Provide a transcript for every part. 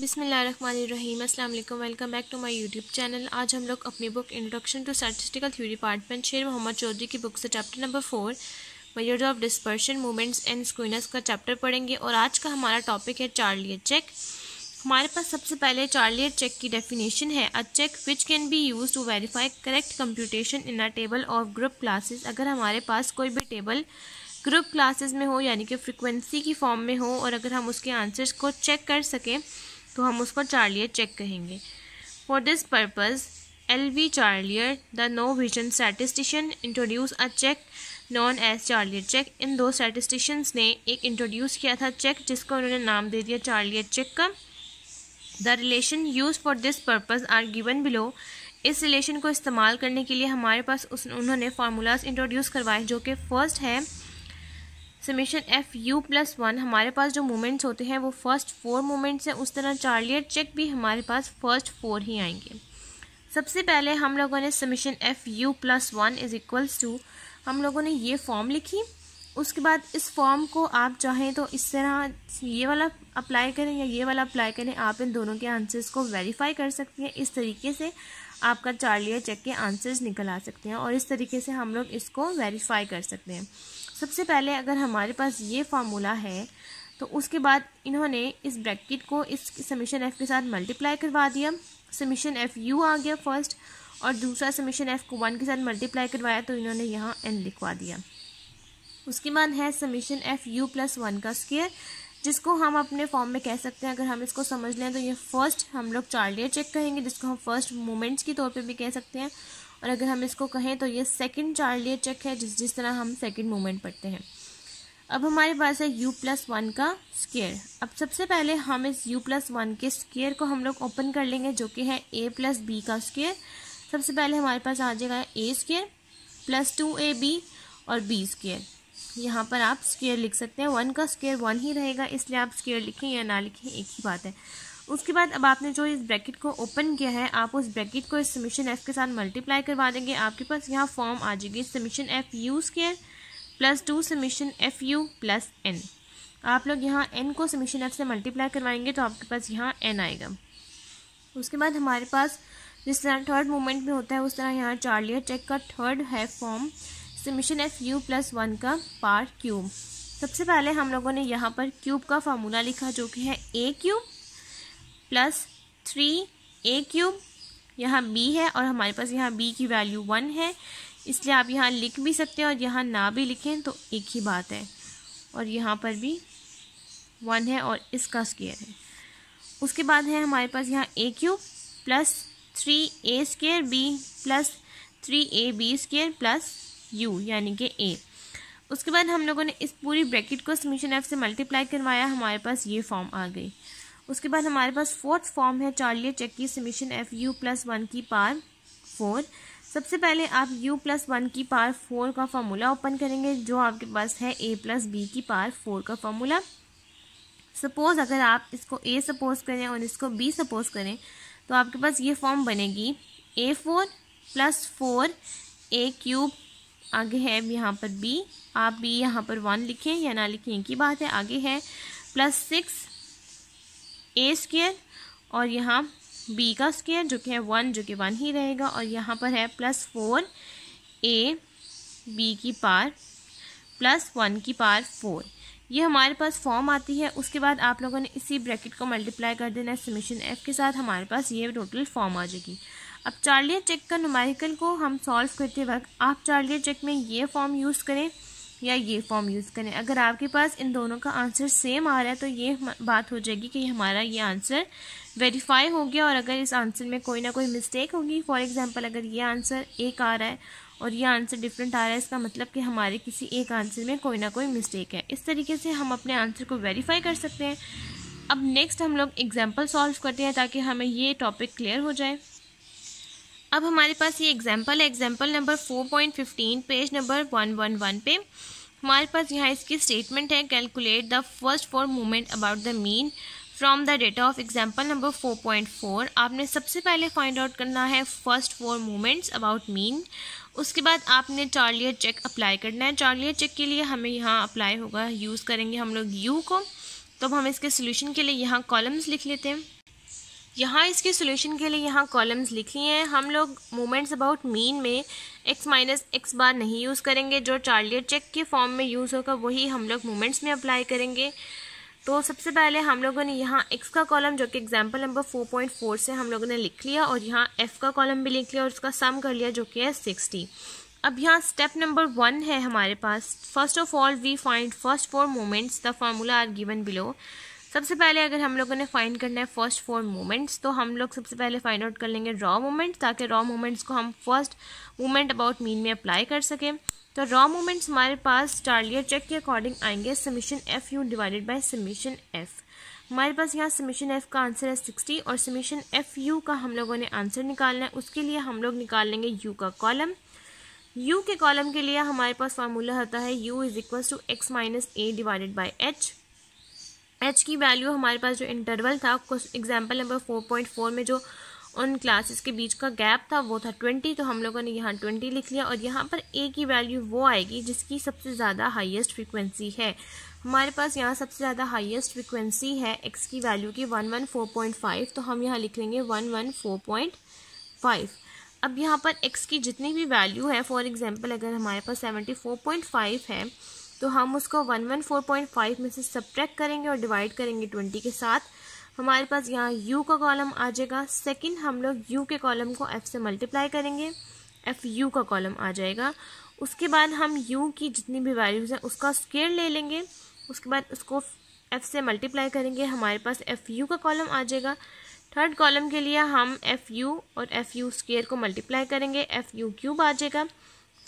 बिसमीम अल्लाम welcome back to my YouTube channel आज हम लोग अपनी book introduction to statistical theory department Sher Mohammad Chaudhry की बुक से chapter number four measures of dispersion movements and skewness का चैप्टर पढ़ेंगे और आज का हमारा टॉपिक है चार्लियर चेक हमारे पास सबसे पहले चार्लियर चेक की डेफिनेशन है a check which can be use to verify correct computation in a table of group classes अगर हमारे पास कोई भी टेबल ग्रुप क्लासेस में हो यानी कि फ्रिक्वेंसी की फॉर्म में हो और अगर हम उसके आंसर्स को चेक कर सकें तो हम उसको चार्लियर चेक कहेंगे for this purpose L V Charlier the no vision statistician introduce a check known as Charlier check इन दो स्टैटिस्टिशियंस ने एक इंट्रोड्यूस किया था चेक जिसको उन्होंने नाम दे दिया चार्लियर चेक का the relation use for this purpose are given below इस रिलेशन को इस्तेमाल करने के लिए हमारे पास उस उन्होंने फार्मूलाज इंट्रोड्यूस करवाए जो कि फर्स्ट है summation F you plus one हमारे पास जो मोमेंट्स होते हैं वो फर्स्ट फोर मोमेंट्स हैं उस तरह चार्लियर चेक भी हमारे पास फर्स्ट फोर ही आएंगे सबसे पहले हम लोगों ने summation F you plus one is equals to हम लोगों ने ये फॉर्म लिखी उसके बाद इस फॉर्म को आप चाहें तो इस तरह ये वाला अप्लाई करें या ये वाला अप्लाई करें आप इन दोनों के आंसर्स को वेरीफाई कर सकते हैं इस तरीके से आपका चार्लियर चेक के आंसर्स निकल आ सकते हैं और इस तरीके से हम लोग इसको वेरीफाई कर सकते हैं सबसे पहले अगर हमारे पास ये फार्मूला है तो उसके बाद इन्होंने इस ब्रैकेट को इस समीशन एफ़ के साथ मल्टीप्लाई करवा दिया समीशन एफ़ यू आ गया फर्स्ट और दूसरा समीशन एफ़ को वन के साथ मल्टीप्लाई करवाया तो इन्होंने यहाँ एन लिखवा दिया उसके बाद है summation F U plus one का स्केयर जिसको हम अपने फॉर्म में कह सकते हैं अगर हम इसको समझ लें तो ये फर्स्ट हम लोग चार्लियर चेक कहेंगे जिसको हम फर्स्ट मोमेंट्स के तौर पर भी कह सकते हैं और अगर हम इसको कहें तो ये सेकंड चार्लियर चेक है जिस जिस तरह हम सेकंड मूवमेंट पढ़ते हैं अब हमारे पास है यू प्लस वन का स्केयर अब सबसे पहले हम इस यू प्लस वन के स्केयर को हम लोग ओपन कर लेंगे जो कि है ए प्लस बी का स्केयर सबसे पहले हमारे पास आ जाएगा ए स्केयर प्लस टू ए बी और बी स्केयर यहाँ पर आप स्केयर लिख सकते हैं वन का स्केयर वन ही रहेगा इसलिए आप स्केयर लिखें या ना लिखें एक ही बात है उसके बाद अब आपने जो इस ब्रैकेट को ओपन किया है आप उस ब्रैकेट को इस समिशन एफ के साथ मल्टीप्लाई करवा देंगे आपके पास यहाँ फॉर्म आ जाएगी summation F U square plus two summation F you plus N आप लोग यहाँ एन को समिशन एफ से मल्टीप्लाई करवाएंगे तो आपके पास यहाँ एन आएगा उसके बाद हमारे पास जिस तरह थर्ड मोमेंट में होता है उस तरह यहाँ चार्लियर चेक का थर्ड है form summation F you plus one का पार क्यूब सबसे पहले हम लोगों ने यहाँ पर क्यूब का फार्मूला लिखा जो कि है A cube plus three A cube यहाँ बी है और हमारे पास यहाँ बी की वैल्यू वन है इसलिए आप यहाँ लिख भी सकते हैं और यहाँ ना भी लिखें तो एक ही बात है और यहाँ पर भी वन है और इसका स्केयर है उसके बाद है हमारे पास यहाँ A cube plus three A square B plus three A B square plus U यानी कि ए उसके बाद हम लोगों ने इस पूरी ब्रैकेट को समीशन एफ से मल्टीप्लाई करवाया हमारे पास ये फॉर्म आ गई उसके बाद हमारे पास फोर्थ फॉर्म है चार्लिय चेक की summation F you plus one की पार फोर सबसे पहले आप यू प्लस वन की पार फोर का फार्मूला ओपन करेंगे जो आपके पास है ए प्लस बी की पार फोर का फार्मूला सपोज़ अगर आप इसको ए सपोज करें और इसको बी सपोज करें तो आपके पास ये फॉर्म बनेगी a four plus four a cube आगे है यहाँ पर बी आप बी यहाँ पर वन लिखें या ना लिखें की बात है आगे है प्लस सिक्स ए स्केयर और यहाँ बी का स्केयर जो कि है वन जो कि वन ही रहेगा और यहाँ पर है प्लस फोर ए बी की पार प्लस वन की पार फोर ये हमारे पास फॉर्म आती है उसके बाद आप लोगों ने इसी ब्रैकेट को मल्टीप्लाई कर देना है समीशन एफ के साथ हमारे पास ये टोटल फॉर्म आ जाएगी अब चार्लियर चेक का नुमाइकल को हम सॉल्व करते वक्त आप चार्लियर चेक में ये फॉर्म यूज़ करें या ये फॉर्म यूज़ करें अगर आपके पास इन दोनों का आंसर सेम आ रहा है तो ये बात हो जाएगी कि हमारा ये आंसर वेरीफाई हो गया और अगर इस आंसर में कोई ना कोई मिस्टेक होगी फॉर एग्ज़ाम्पल अगर ये आंसर एक आ रहा है और ये आंसर डिफरेंट आ रहा है इसका मतलब कि हमारे किसी एक आंसर में कोई ना कोई मिस्टेक है इस तरीके से हम अपने आंसर को वेरीफाई कर सकते हैं अब नेक्स्ट हम लोग एग्ज़ाम्पल सॉल्व करते हैं ताकि हमें ये टॉपिक क्लियर हो जाए अब हमारे पास ये एग्जाम्पल है example number four point fifteen page number one one one पे हमारे पास यहाँ इसकी स्टेटमेंट है calculate the first four moment about the mean from the data of example number four point four आपने सबसे पहले फाइंड आउट करना है first four moments about mean उसके बाद आपने चार्लियर चेक अप्लाई करना है चार्लियर चेक के लिए हमें यहाँ अप्लाई होगा यूज़ करेंगे हम लोग यू को तो अब हम इसके सोल्यूशन के लिए यहाँ कॉलम्स लिख लेते हैं यहाँ इसके सोल्यूशन के लिए यहाँ कॉलम्स लिख लिए हैं हम लोग मोमेंट्स अबाउट मीन में एक्स माइनस एक्स बार नहीं यूज़ करेंगे जो चार्लियर चेक के फॉर्म में यूज़ होगा वही हम लोग मोमेंट्स में अप्लाई करेंगे तो सबसे पहले हम लोगों ने यहाँ एक्स का कॉलम जो कि example number four point four से हम लोगों ने लिख लिया और यहाँ एफ़ का कॉलम भी लिख लिया और उसका सम कर लिया जो कि है सिक्सटी अब यहाँ स्टेप नंबर वन है हमारे पास first of all we find first four moments the formula are given below सबसे पहले अगर हम लोगों ने फाइंड करना है फर्स्ट फोर मोमेंट्स तो हम लोग सबसे पहले फाइंड आउट कर लेंगे रॉ मोमेंट्स ताकि रॉ मोमेंट्स को हम फर्स्ट मोमेंट अबाउट मीन में अप्लाई कर सकें तो रॉ मोमेंट्स हमारे पास स्टार्लियर चेक के अकॉर्डिंग आएंगे summation F u divided by summation f हमारे पास यहाँ समीशन एफ का आंसर है सिक्सटी और समीशन एफ यू का हम लोगों ने आंसर निकालना है उसके लिए हम लोग निकाल लेंगे यू का कॉलम यू के कॉलम के लिए हमारे पास फार्मूला होता है u is equal to x minus a divided by h h की वैल्यू हमारे पास जो इंटरवल था example number four point four में जो उन क्लासेस के बीच का गैप था वो था ट्वेंटी तो हम लोगों ने यहाँ ट्वेंटी लिख लिया और यहाँ पर ए की वैल्यू वो आएगी जिसकी सबसे ज़्यादा हाईएस्ट फ्रीक्वेंसी है हमारे पास यहाँ सबसे ज़्यादा हाईएस्ट फ्रीक्वेंसी है एक्स की वैल्यू की one one four point five तो हम यहाँ लिख लेंगे one one four point five अब यहाँ पर एक्स की जितनी भी वैल्यू है फॉर एग्जाम्पल अगर हमारे पास सेवेंटी फोर पॉइंट फाइव है तो हम उसको one one four point five में से सब्ट्रैक करेंगे और डिवाइड करेंगे ट्वेंटी के साथ हमारे पास यहाँ यू का कॉलम आ जाएगा सेकेंड हम लोग यू के कॉलम को एफ़ से मल्टीप्लाई करेंगे एफ़ यू का कॉलम आ जाएगा उसके बाद हम यू की जितनी भी वैल्यूज़ हैं उसका स्केयर ले लेंगे उसके बाद उसको एफ़ से मल्टीप्लाई करेंगे हमारे पास एफ़ यू का कॉलम आ जाएगा थर्ड कॉलम के लिए हम एफ़ यू और एफ़ यू स्केयर को मल्टीप्लाई करेंगे एफ़ यू क्यूब आ जाएगा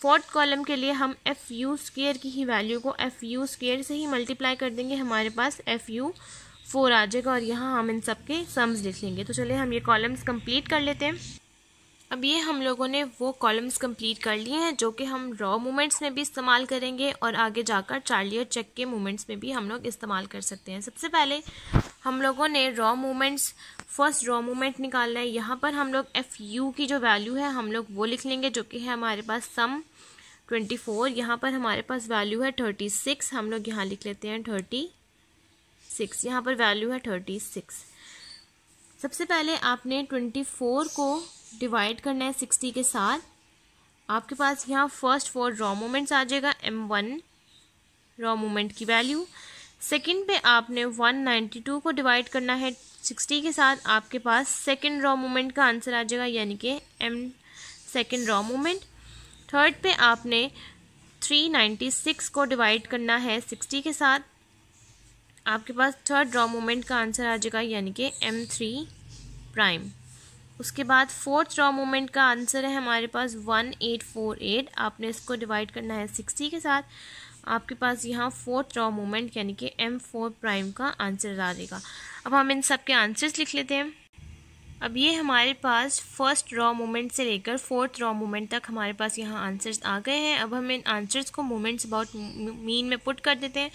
फोर्थ कॉलम के लिए हम एफ़ यू स्केयर की ही वैल्यू को एफ़ यू स्केयर से ही मल्टीप्लाई कर देंगे हमारे पास एफ़ यू फोर आ जाएगा और यहाँ हम इन सब के सम्स लिख लेंगे तो चलिए हम ये कॉलम्स कंप्लीट कर लेते हैं अब ये हम लोगों ने वो कॉलम्स कंप्लीट कर लिए हैं जो कि हम रॉ मूवमेंट्स में भी इस्तेमाल करेंगे और आगे जाकर चार्लियर चेक के मूवमेंट्स में भी हम लोग इस्तेमाल कर सकते हैं सबसे पहले हम लोगों ने raw movements first raw movement निकालना है यहाँ पर हम लोग एफ़ यू की जो वैल्यू है हम लोग वो लिख लेंगे जो कि है हमारे पास सम ट्वेंटी फोर यहाँ पर हमारे पास वैल्यू है थर्टी सिक्स हम लोग यहाँ लिख लेते हैं थर्टी सिक्स यहाँ पर वैल्यू है थर्टी सिक्स सबसे पहले आपने ट्वेंटी फोर को डिवाइड करना है सिक्सटी के साथ आपके पास यहाँ फर्स्ट फोर रॉ मोमेंट्स आ जाएगा एम वन रॉ मोमेंट की वैल्यू सेकंड पे आपने वन नाइन्टी टू को डिवाइड करना है सिक्सटी के साथ आपके पास सेकंड रॉ मोमेंट का आंसर आ जाएगा यानी कि m second raw moment third पे आपने 396 को डिवाइड करना है 60 के साथ आपके पास थर्ड ड्रॉ मोमेंट का आंसर आ जाएगा यानी कि एम थ्री प्राइम उसके बाद फोर्थ ड्रॉ मोमेंट का आंसर है हमारे पास वन एट फोर एट आपने इसको डिवाइड करना है सिक्सटी के साथ आपके पास यहाँ फोर्थ ड्रॉ मोमेंट यानी कि एम फोर प्राइम का आंसर आ जाएगा अब हम इन सब के आंसर्स लिख लेते हैं अब ये हमारे पास फर्स्ट रॉ मोमेंट से लेकर फोर्थ रॉ मोमेंट तक हमारे पास यहाँ आंसर्स आ गए हैं अब हम इन आंसर्स को मोमेंट्स अबाउट मीन में पुट कर देते हैं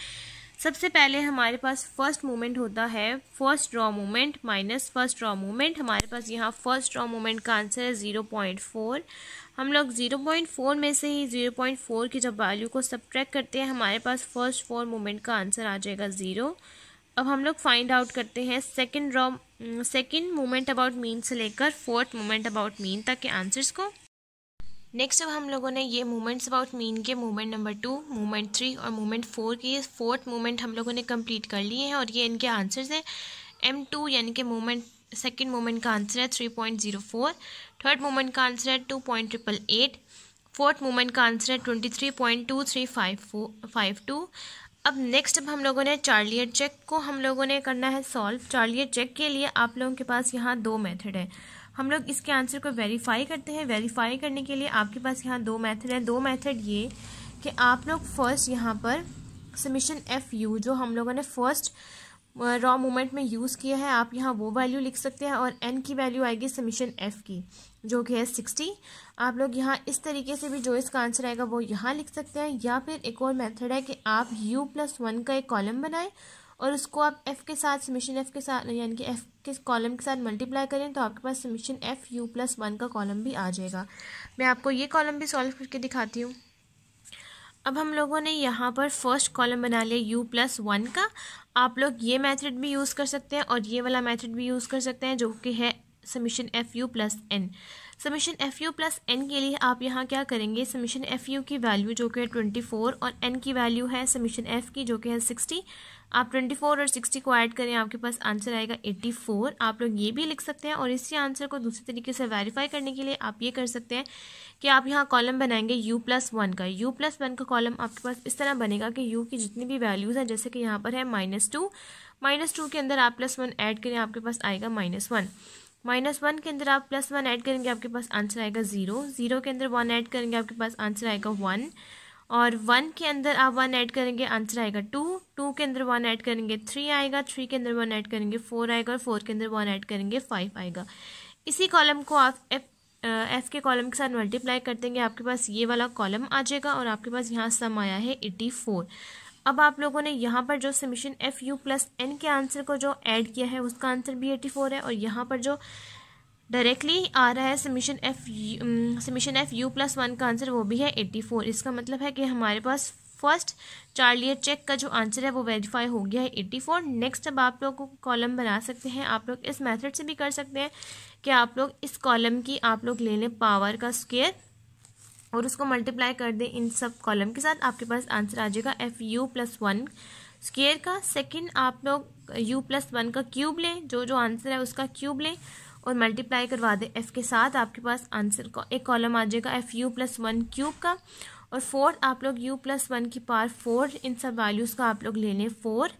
सबसे पहले हमारे पास फर्स्ट मोमेंट होता है first raw moment minus first raw moment हमारे पास यहाँ फर्स्ट रॉ मोमेंट का आंसर है ज़ीरो पॉइंट फोर हम लोग ज़ीरो पॉइंट फोर में से ही ज़ीरो पॉइंट फोर की जब वैल्यू को ट्रैक करते हैं हमारे पास फर्स्ट फोर मोमेंट का आंसर आ जाएगा ज़ीरो अब हम लोग फाइंड आउट करते हैं second raw second moment about mean से लेकर फोर्थ मोमेंट अबाउट मीन तक के आंसर्स को नेक्स्ट अब हम लोगों ने ये मोमेंट्स अबाउट मीन के moment number two moment three और मोमेंट फोर के फोर्थ मोमेंट हम लोगों ने कंप्लीट कर लिए हैं और ये इनके आंसर्स हैं एम टू यानी कि मोमेंट सेकेंड मोमेंट का आंसर है three point zero four third moment का आंसर है two point triple eight fourth moment का आंसर है twenty three point two three five four five two अब नेक्स्ट अब हम लोगों ने चार्लियर चेक को हम लोगों ने करना है सॉल्व चार्लियर चेक के लिए आप लोगों के पास यहाँ दो मेथड है हम लोग इसके आंसर को वेरीफाई करते हैं वेरीफाई करने के लिए आपके पास यहाँ दो मेथड है दो मेथड ये कि आप लोग फर्स्ट यहाँ पर समिशन एफ यू जो हम लोगों ने फर्स्ट रॉ मोमेंट में यूज़ किया है आप यहाँ वो वैल्यू लिख सकते हैं और एन की वैल्यू आएगी समिशन एफ की जो कि है सिक्सटी आप लोग यहाँ इस तरीके से भी जो इसका आंसर आएगा वो यहाँ लिख सकते हैं या फिर एक और मेथड है कि आप u प्लस वन का एक कॉलम बनाएं और उसको आप f के साथ समिशन f के साथ यानी कि f के कॉलम के साथ मल्टीप्लाई करें तो आपके पास summation f u plus one का कॉलम भी आ जाएगा मैं आपको ये कॉलम भी सॉल्व करके दिखाती हूँ अब हम लोगों ने यहाँ पर फर्स्ट कॉलम बना लिया यू प्लस वन का आप लोग ये मेथड भी यूज़ कर सकते हैं और ये वाला मेथड भी यूज़ कर सकते हैं जो कि है summation F you plus n summation F you plus n के लिए आप यहाँ क्या करेंगे समीशन एफ यू की वैल्यू जो कि है ट्वेंटी फोर और एन की वैल्यू है समीशन एफ की जो कि है सिक्सटी आप ट्वेंटी फोर और सिक्सटी को ऐड करें आपके पास आंसर आएगा एट्टी फोर आप लोग ये भी लिख सकते हैं और इसी आंसर को दूसरे तरीके से वेरीफाई करने के लिए आप ये कर सकते हैं कि आप यहाँ कॉलम बनाएंगे यू प्लस वन का यू प्लस वन का कॉलम आपके पास इस तरह बनेगा कि यू की जितनी भी वैल्यूज़ हैं जैसे कि यहाँ पर है माइनस टू माइनस टू के अंदर आप प्लस वन ऐड करें आपके पास आएगा माइनस वन माइनस वन के अंदर आप प्लस वन ऐड करेंगे आपके पास आंसर आएगा ज़ीरो ज़ीरो के अंदर वन ऐड करेंगे आपके पास आंसर आएगा वन और वन के अंदर आप वन ऐड करेंगे आंसर आएगा टू टू के अंदर वन ऐड करेंगे थ्री आएगा थ्री के अंदर वन ऐड करेंगे फोर आएगा और फोर के अंदर वन ऐड करेंगे फाइव आएगा इसी कॉलम को आप एफ एफ के कॉलम के साथ मल्टीप्लाई कर देंगे आपके पास ये वाला कॉलम आ जाएगा और आपके पास यहाँ सम आया है एटी फोर अब आप लोगों ने यहाँ पर जो summation F you plus n के आंसर को जो ऐड किया है उसका आंसर भी एटी फोर है और यहाँ पर जो डायरेक्टली आ रहा है summation f summation F you plus one का आंसर वो भी है एट्टी फोर इसका मतलब है कि हमारे पास फर्स्ट चार्लियर चेक का जो आंसर है वो वेरीफाई हो गया है एट्टी फोर नेक्स्ट अब आप लोग कॉलम बना सकते हैं आप लोग इस मेथड से भी कर सकते हैं कि आप लोग इस कॉलम की आप लोग ले लें पावर का स्केयर और उसको मल्टीप्लाई कर दें इन सब कॉलम के साथ आपके पास आंसर आ जाएगा f you plus one square का सेकंड आप लोग यू प्लस वन का क्यूब लें जो जो आंसर है उसका क्यूब लें और मल्टीप्लाई करवा दें एफ के साथ आपके पास आंसर का एक कॉलम आ जाएगा f you plus one cube का और फोर्थ आप लोग यू प्लस वन की पावर फोर इन सब वैल्यूज़ का आप लोग ले लें फोर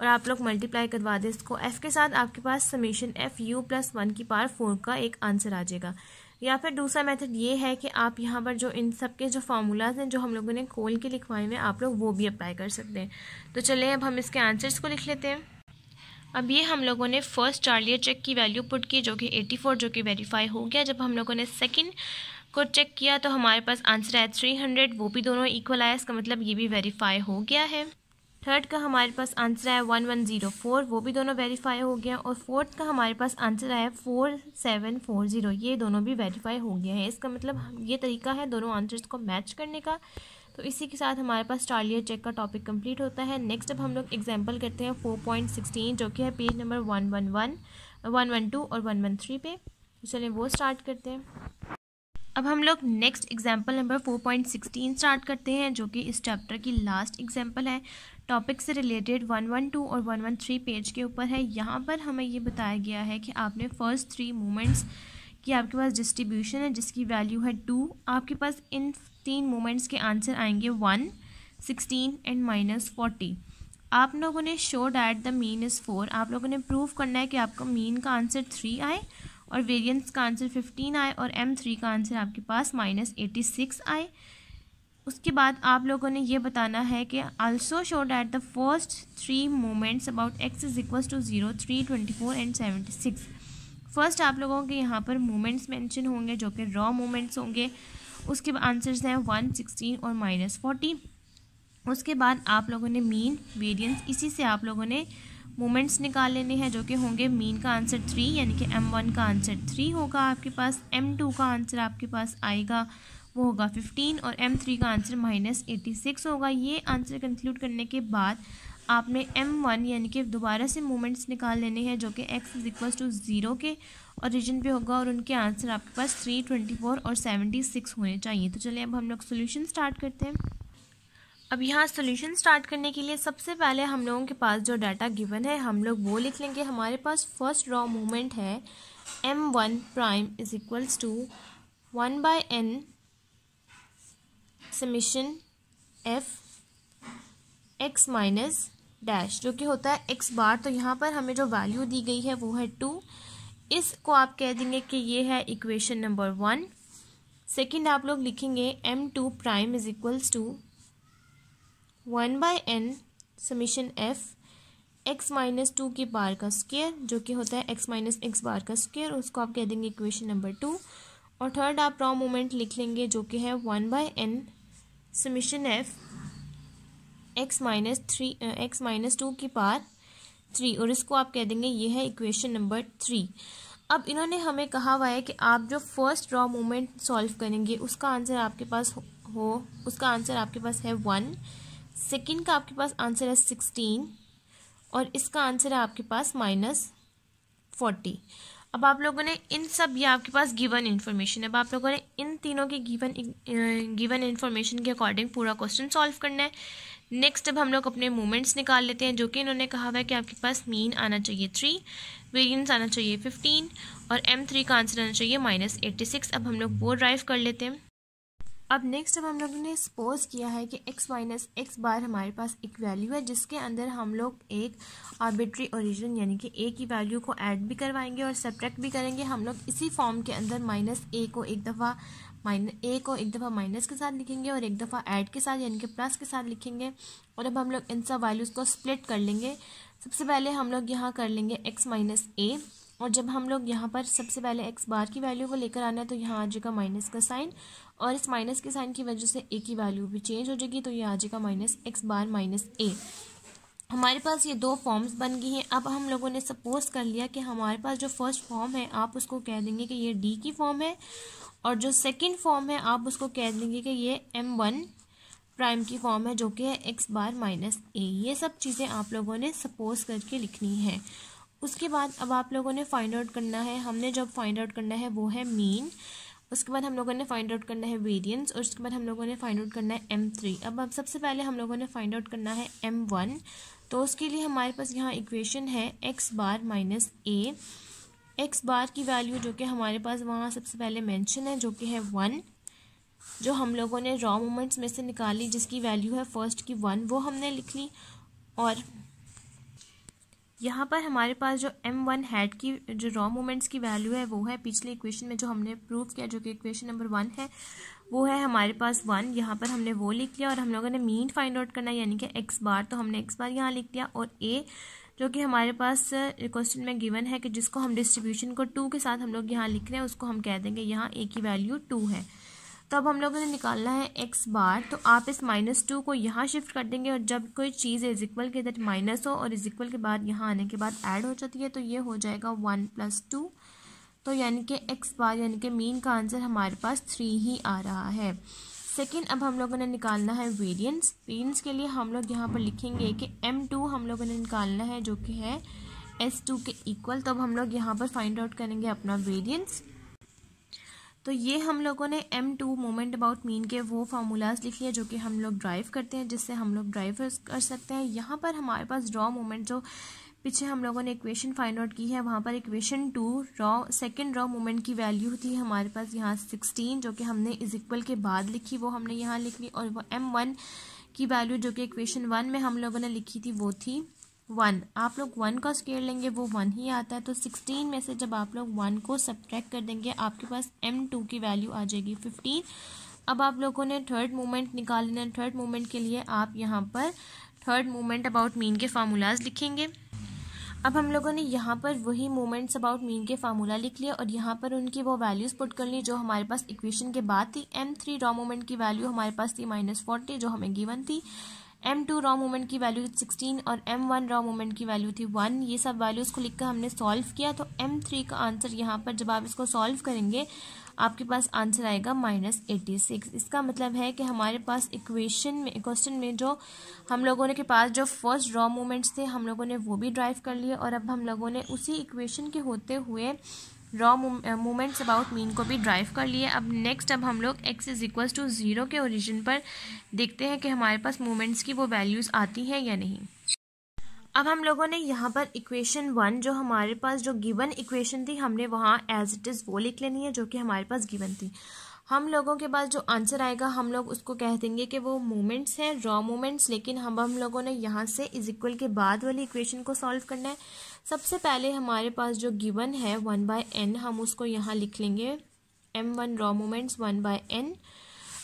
और आप लोग मल्टीप्लाई करवा दें इसको एफ के साथ आपके पास summation F you plus one की पावर फोर का एक आंसर आ जाएगा या फिर दूसरा मेथड ये है कि आप यहाँ पर जो इन सब के जो फार्मूलाज हैं जो हम लोगों ने कोल के लिखवाए हुए आप लोग वो भी अप्लाई कर सकते हैं तो चलें अब हम इसके आंसर्स को लिख लेते हैं अब ये हम लोगों ने फर्स्ट चार्लियर चेक की वैल्यू पुट की जो कि फोर जो कि वेरीफाई हो गया जब हम लोगों ने सेकेंड को चेक किया तो हमारे पास आंसर है हंड्रेड वो भी दोनों इक्वल आया इसका मतलब ये भी वेरीफाई हो गया है थर्ड का हमारे पास आंसर आया वन वन ज़ीरो फोर वो भी दोनों वेरीफाई हो गया और फोर्थ का हमारे पास आंसर आया फोर सेवन फोर ज़ीरो ये दोनों भी वेरीफाई हो गया है इसका मतलब ये तरीका है दोनों आंसर्स को मैच करने का तो इसी के साथ हमारे पास स्टार्लियर चेक का टॉपिक कंप्लीट होता है नेक्स्ट अब हम लोग एग्जाम्पल करते हैं फोर पॉइंट सिक्सटीन जो कि है page number one one one one one two और वन वन थ्री पे तो चलिए वो स्टार्ट करते हैं अब हम लोग next example number four point sixteen start करते हैं जो कि इस चैप्टर की लास्ट एग्जाम्पल है टॉपिक से रिलेटेड वन वन टू और वन वन थ्री पेज के ऊपर है यहाँ पर हमें ये बताया गया है कि आपने फ़र्स्ट थ्री मोमेंट्स की आपके पास डिस्ट्रीब्यूशन है जिसकी वैल्यू है टू आपके पास इन तीन मोमेंट्स के आंसर आएंगे one sixteen and minus forty आप लोगों ने show that the mean is four आप लोगों ने प्रूव करना है कि आपको मीन का आंसर थ्री आए और वेरियंस का आंसर फिफ्टीन आए और एम थ्री का आंसर आपके पास माइनस एटी सिक्स आए उसके बाद आप लोगों ने यह बताना है कि also show that the first three moments about x is equal to zero three twenty four and seventy six first आप लोगों के यहाँ पर मोमेंट्स मैंशन होंगे जो कि रॉ मोमेंट्स होंगे उसके आंसर्स हैं वन सिक्सटीन और माइनस फोर्टी उसके बाद आप लोगों ने मीन वेरियंस इसी से आप लोगों ने मोमेंट्स निकाल लेने हैं जो कि होंगे मीन का आंसर थ्री यानी कि एम वन का आंसर थ्री होगा आपके पास एम टू का आंसर आपके पास आएगा वो होगा फिफ्टीन और एम थ्री का आंसर माइनस एटी सिक्स होगा ये आंसर कंक्लूड करने के बाद आपने एम वन यानी कि दोबारा से मोमेंट्स निकाल लेने हैं जो कि x is equal to zero के ओरिजिन पे होगा और उनके आंसर आपके पास थ्री ट्वेंटी फोर और सेवेंटी सिक्स होने चाहिए तो चलिए अब हम लोग सोल्यूशन स्टार्ट करते हैं अब यहाँ सोल्यूशन स्टार्ट करने के लिए सबसे पहले हम लोगों के पास जो डाटा गिवन है हम लोग वो लिख लेंगे हमारे पास फर्स्ट रॉ मोमेंट है m one prime is equals to one by n summation f x minus dash जो कि होता है एक्स बार तो यहाँ पर हमें जो वैल्यू दी गई है वो है टू इसको आप कह देंगे कि ये है इक्वेशन नंबर वन सेकेंड आप लोग लिखेंगे m two prime is equals to one by n summation f x minus two की बार का स्क्वेयर जो कि होता है एक्स माइनस एक्स बार का स्क्वेयर उसको आप कह देंगे इक्वेशन नंबर टू और थर्ड आप रॉ मोमेंट लिख लेंगे जो कि है one by n summation f x minus three x minus two की पार थ्री और इसको आप कह देंगे ये है इक्वेशन नंबर थ्री अब इन्होंने हमें कहा हुआ है कि आप जो फर्स्ट रॉ मोमेंट सॉल्व करेंगे उसका आंसर आपके पास हो उसका आंसर आपके पास है वन सेकेंड का आपके पास आंसर है सिक्सटीन और इसका आंसर है आपके पास माइनस फोर्टी अब आप लोगों ने इन सब ये आपके पास गिवन इन्फॉर्मेशन है अब आप लोगों ने इन तीनों की गिवन गिवन इन्फॉर्मेशन के अकॉर्डिंग पूरा क्वेश्चन सॉल्व करना है नेक्स्ट अब हम लोग अपने मोमेंट्स निकाल लेते हैं जो कि इन्होंने कहा हुआ है कि आपके पास मीन आना चाहिए थ्री वेरियंस आना चाहिए फिफ्टीन और एम थ्री का आंसर आना चाहिए माइनस एट्टी सिक्स अब हम लोग वो ड्राइव कर लेते हैं अब नेक्स्ट अब हम लोगों ने सपोज किया है कि x माइनस एक्स बार हमारे पास एक वैल्यू है जिसके अंदर हम लोग एक आर्बिट्री ओरिजिन यानी कि a की वैल्यू को ऐड भी करवाएंगे और सब्ट्रैक्ट भी करेंगे हम लोग इसी फॉर्म के अंदर माइनस ए को एक दफ़ा माइनस ए को एक दफ़ा माइनस के साथ लिखेंगे और एक दफ़ा ऐड के साथ यानी कि प्लस के साथ लिखेंगे और अब हम लोग इन सब वैल्यूज़ को स्प्लिट कर लेंगे सबसे पहले हम लोग यहाँ कर लेंगे एक्स माइनस ए और जब हम लोग यहाँ पर सबसे पहले एक्स बार की वैल्यू को लेकर आना है तो यहाँ आ जाएगा माइनस का साइन और इस माइनस के साइन की वजह से ए की वैल्यू भी चेंज हो जाएगी तो ये आ जाएगा minus x bar minus a हमारे पास ये दो फॉर्म्स बन गई हैं अब हम लोगों ने सपोज कर लिया कि हमारे पास जो फर्स्ट फॉर्म है आप उसको कह देंगे कि ये डी की फॉर्म है और जो सेकेंड फॉर्म है आप उसको कह देंगे कि ये एम वन प्राइम की फॉर्म है जो कि है एक्स बार माइनस ए ये सब चीज़ें आप लोगों ने सपोज करके लिखनी है उसके बाद अब आप लोगों ने फाइंड आउट करना है हमने जब फाइंड आउट करना है वो है मीन उसके बाद हम लोगों ने फाइंड आउट करना है वेरियंस और उसके बाद हम लोगों ने फाइंड आउट करना है एम थ्री अब अब सबसे पहले हम लोगों ने फाइंड आउट करना है एम वन तो उसके लिए हमारे पास यहाँ इक्वेशन है x bar minus a x bar की वैल्यू जो कि हमारे पास वहाँ सबसे पहले मेंशन है जो कि है वन जो हम लोगों ने रॉ मोमेंट्स में से निकाली जिसकी वैल्यू है फर्स्ट की वन वो हमने लिख ली और यहाँ पर हमारे पास जो एम वन हैड की जो रॉ मोमेंट्स की वैल्यू है वो है पिछले इक्वेशन में जो हमने प्रूव किया जो कि इक्वेशन नंबर वन है वो है हमारे पास वन यहाँ पर हमने वो लिख लिया और हम लोगों ने मीन फाइंड आउट करना है यानी कि एक्स बार तो हमने एक्स बार यहाँ लिख लिया और ए जो कि हमारे पास क्वेश्चन uh, में गिवन है कि जिसको हम डिस्ट्रीब्यूशन को टू के साथ हम लोग यहाँ लिख रहे हैं उसको हम कह देंगे यहाँ ए की वैल्यू टू है तो अब हम लोगों ने निकालना है एक्स बार तो आप इस माइनस टू को यहाँ शिफ्ट कर देंगे और जब कोई चीज़ इज इक्वल के दैट माइनस हो और इज इक्वल के बाद यहाँ आने के बाद ऐड हो जाती है तो ये हो जाएगा वन प्लस टू तो यानी कि एक्स बार यानी कि मीन का आंसर हमारे पास थ्री ही आ रहा है सेकेंड अब हम लोगों ने निकालना है वेरियंस वेरियंस के लिए हम लोग यहाँ पर लिखेंगे कि एम टू हम लोगों ने निकालना है जो कि है एस टू के इक्वल तो अब हम लोग यहाँ पर फाइंड आउट करेंगे अपना वेरियंस तो ये हम लोगों ने m two moment about mean के वो फार्मूलाज लिख लिए जो कि हम लोग ड्राइव करते हैं जिससे हम लोग ड्राइव कर सकते हैं यहाँ पर हमारे पास ड्रॉ मोमेंट जो पीछे हम लोगों ने इक्वेशन फाइंड आउट की है वहाँ पर equation two raw second raw moment की वैल्यू थी हमारे पास यहाँ सिक्सटीन जो कि हमने इज इक्वल के बाद लिखी वो हमने यहाँ लिख ली और वो एम वन की वैल्यू जो कि इक्वेशन वन में हम लोगों ने लिखी थी वो थी वन आप लोग वन का स्केयर लेंगे वो वन ही आता है तो सिक्सटीन में से जब आप लोग वन को सब्ट्रैक्ट कर देंगे आपके पास एम टू की वैल्यू आ जाएगी फिफ्टीन अब आप लोगों ने थर्ड मूवमेंट निकालना है थर्ड मूवमेंट के लिए आप यहाँ पर थर्ड मूवमेंट अबाउट मीन के फार्मूलाज लिखेंगे अब हम लोगों ने यहाँ पर वही मोमेंट्स अबाउट मीन के फार्मूला लिख लिया और यहाँ पर उनकी वो वैल्यूज़ पुट कर ली जो हमारे पास इक्वेशन के बाद थी एम थ्री रॉ मोमेंट की वैल्यू हमारे पास थी माइनस फोर्टी जो हमें गिवन थी एम टू रॉ मोमेंट की वैल्यू सिक्सटीन और एम वन रॉ मोमेंट की वैल्यू थी वन ये सब वैल्यूज़ को लिखकर हमने सॉल्व किया तो एम थ्री का आंसर यहाँ पर जब आप इसको सॉल्व करेंगे आपके पास आंसर आएगा माइनस एटी सिक्स इसका मतलब है कि हमारे पास इक्वेशन में क्वेश्चन में जो हम लोगों ने के पास जो फर्स्ट रॉ मोमेंट्स थे हम लोगों ने वो भी ड्राइव कर लिए और अब हम लोगों ने उसी इक्वेशन के होते हुए रॉ मूवमेंट्स अबाउट मीन को भी ड्राइव कर लिए अब नेक्स्ट अब हम लोग x is equals to zero के ओरिजिन पर देखते हैं कि हमारे पास मूवमेंट्स की वो वैल्यूज़ आती हैं या नहीं अब हम लोगों ने यहाँ पर इक्वेशन वन जो हमारे पास जो गिवन इक्वेशन थी हमने वहाँ एज इट इज़ वो लिख लेनी है जो कि हमारे पास गिवन थी हम लोगों के पास जो आंसर आएगा हम लोग उसको कह देंगे कि वो मोमेंट्स हैं रॉ मोमेंट्स लेकिन हम हम लोगों ने यहाँ से इज इक्वल के बाद वाली इक्वेशन को सॉल्व करना है सबसे पहले हमारे पास जो गिवन है वन बाय एन हम उसको यहाँ लिख लेंगे m one raw moments one by n